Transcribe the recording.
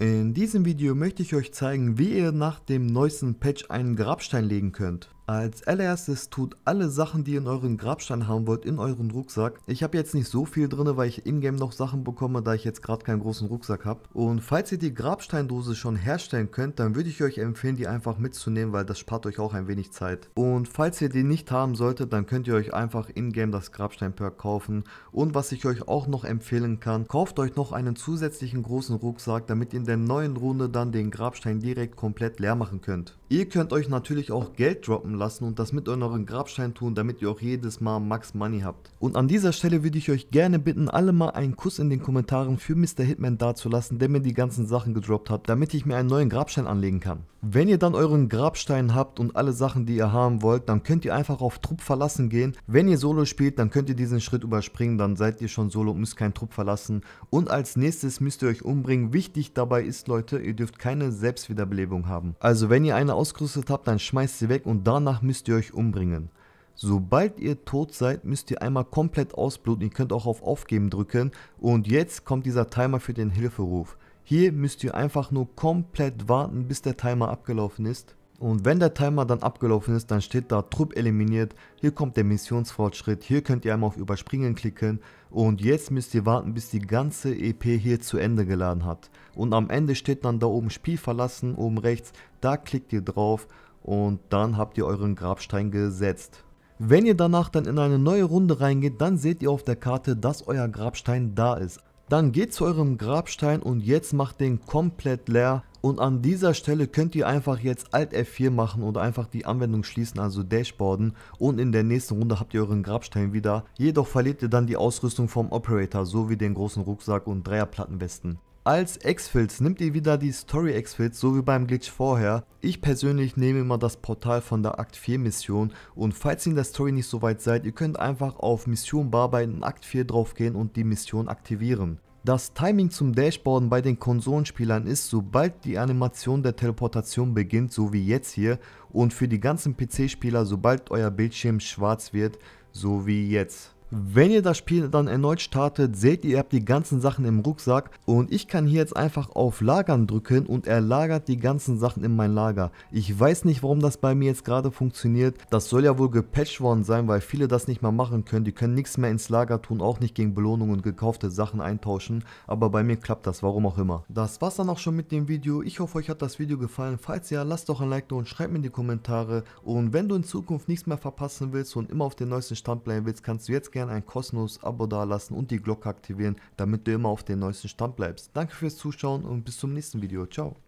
In diesem Video möchte ich euch zeigen, wie ihr nach dem neuesten Patch einen Grabstein legen könnt. Als allererstes tut alle Sachen, die ihr in euren Grabstein haben wollt, in euren Rucksack. Ich habe jetzt nicht so viel drin, weil ich ingame noch Sachen bekomme, da ich jetzt gerade keinen großen Rucksack habe. Und falls ihr die Grabsteindose schon herstellen könnt, dann würde ich euch empfehlen, die einfach mitzunehmen, weil das spart euch auch ein wenig Zeit. Und falls ihr die nicht haben solltet, dann könnt ihr euch einfach ingame das Grabstein-Perk kaufen. Und was ich euch auch noch empfehlen kann, kauft euch noch einen zusätzlichen großen Rucksack, damit ihr in der neuen Runde dann den Grabstein direkt komplett leer machen könnt. Ihr könnt euch natürlich auch Geld droppen lassen und das mit euren Grabstein tun, damit ihr auch jedes Mal Max Money habt. Und an dieser Stelle würde ich euch gerne bitten, alle mal einen Kuss in den Kommentaren für Mr. Hitman dazulassen, der mir die ganzen Sachen gedroppt hat, damit ich mir einen neuen Grabstein anlegen kann. Wenn ihr dann euren Grabstein habt und alle Sachen, die ihr haben wollt, dann könnt ihr einfach auf Trupp verlassen gehen. Wenn ihr Solo spielt, dann könnt ihr diesen Schritt überspringen, dann seid ihr schon Solo und müsst keinen Trupp verlassen. Und als nächstes müsst ihr euch umbringen. Wichtig dabei ist, Leute, ihr dürft keine Selbstwiederbelebung haben. Also wenn ihr eine ausgerüstet habt, dann schmeißt sie weg und danach müsst ihr euch umbringen. Sobald ihr tot seid, müsst ihr einmal komplett ausbluten. Ihr könnt auch auf Aufgeben drücken. Und jetzt kommt dieser Timer für den Hilferuf. Hier müsst ihr einfach nur komplett warten, bis der Timer abgelaufen ist. Und wenn der Timer dann abgelaufen ist, dann steht da Trupp eliminiert, hier kommt der Missionsfortschritt, hier könnt ihr einmal auf Überspringen klicken und jetzt müsst ihr warten, bis die ganze EP hier zu Ende geladen hat. Und am Ende steht dann da oben Spiel verlassen, oben rechts, da klickt ihr drauf und dann habt ihr euren Grabstein gesetzt. Wenn ihr danach dann in eine neue Runde reingeht, dann seht ihr auf der Karte, dass euer Grabstein da ist. Dann geht zu eurem Grabstein und jetzt macht den komplett leer. Und an dieser Stelle könnt ihr einfach jetzt Alt F4 machen und einfach die Anwendung schließen, also Dashboarden. Und in der nächsten Runde habt ihr euren Grabstein wieder. Jedoch verliert ihr dann die Ausrüstung vom Operator, sowie den großen Rucksack und Dreierplattenwesten als Exfils nimmt ihr wieder die Story Exfils, so wie beim Glitch vorher. Ich persönlich nehme immer das Portal von der Akt 4 Mission und falls ihr in der Story nicht so weit seid, ihr könnt einfach auf Mission bearbeiten Akt 4 draufgehen und die Mission aktivieren. Das Timing zum Dashboarden bei den Konsolenspielern ist, sobald die Animation der Teleportation beginnt, so wie jetzt hier, und für die ganzen PC-Spieler, sobald euer Bildschirm schwarz wird, so wie jetzt. Wenn ihr das Spiel dann erneut startet, seht ihr, ihr habt die ganzen Sachen im Rucksack und ich kann hier jetzt einfach auf Lagern drücken und er lagert die ganzen Sachen in mein Lager. Ich weiß nicht, warum das bei mir jetzt gerade funktioniert. Das soll ja wohl gepatcht worden sein, weil viele das nicht mehr machen können. Die können nichts mehr ins Lager tun, auch nicht gegen Belohnungen und gekaufte Sachen eintauschen. Aber bei mir klappt das, warum auch immer. Das war's dann auch schon mit dem Video. Ich hoffe, euch hat das Video gefallen. Falls ja, lasst doch ein Like da und schreibt mir in die Kommentare. Und wenn du in Zukunft nichts mehr verpassen willst und immer auf den neuesten Stand bleiben willst, kannst du jetzt gerne gern ein kostenloses Abo dalassen und die Glocke aktivieren, damit du immer auf dem neuesten Stand bleibst. Danke fürs Zuschauen und bis zum nächsten Video. Ciao.